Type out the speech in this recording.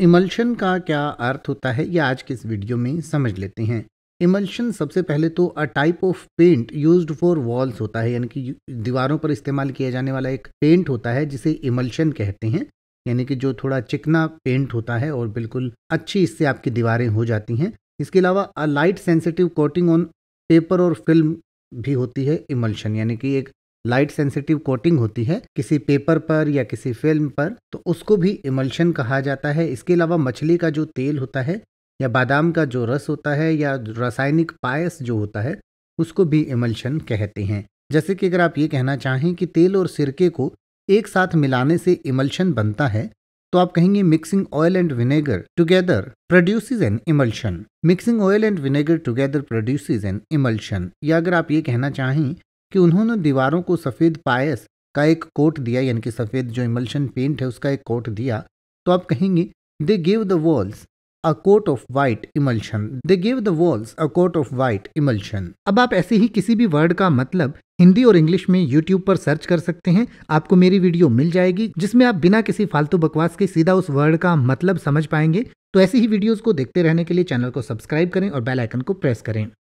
emulsion का क्या अर्थ होता है ये आज के इस वीडियो में समझ लेते हैं इमल्शन सबसे पहले तो a type of paint used for walls होता है यानी कि दीवारों पर इस्तेमाल किया जाने वाला एक पेंट होता है जिसे इमल्शन कहते हैं यानी कि जो थोड़ा चिकना पेंट होता है और बिल्कुल अच्छी इससे आपकी दीवारें हो जाती हैं इसके अलावा a light sensitive coating on paper और फिल्म भी होती है इमल्शन यानी कि एक लाइट सेंसिटिव कोटिंग होती है किसी पेपर पर या किसी फिल्म पर तो उसको भी इमल्शन कहा जाता है इसके अलावा मछली का जो तेल होता है या बादाम का जो रस होता है या रासायनिक पायस जो होता है उसको भी इमल्शन कहते हैं जैसे कि अगर आप ये कहना चाहें कि तेल और सिरके को एक साथ मिलाने से इमल्शन बनता है तो आप कहेंगे mixing oil and vinegar together produce an emulsion mixing oil and vinegar together produce an emulsion या अगर आप ये कहना चाहें कि उन्होंने दीवारों को सफ़ेद पायस का एक कोट दिया यानी कि सफ़ेद जो इमल्शन पेंट है उसका एक कोट दिया तो आप कहेंगे they give the walls a coat of white emulsion they give the walls a coat of white emulsion अब आप ऐसे ही किसी भी वर्ड का मतलब हिंदी और इंग्लिश में यूट्यूब पर सर्च कर सकते हैं आपको मेरी वीडियो मिल जाएगी जिसमें आप बिना किसी फालतू बकवास के सीधा उस वर्ड का मतलब समझ पाएंगे तो ऐसी ही वीडियोस को देखते रहने के लिए चैनल को सब्सक्राइब करें और बेल आइकन को प्रेस करें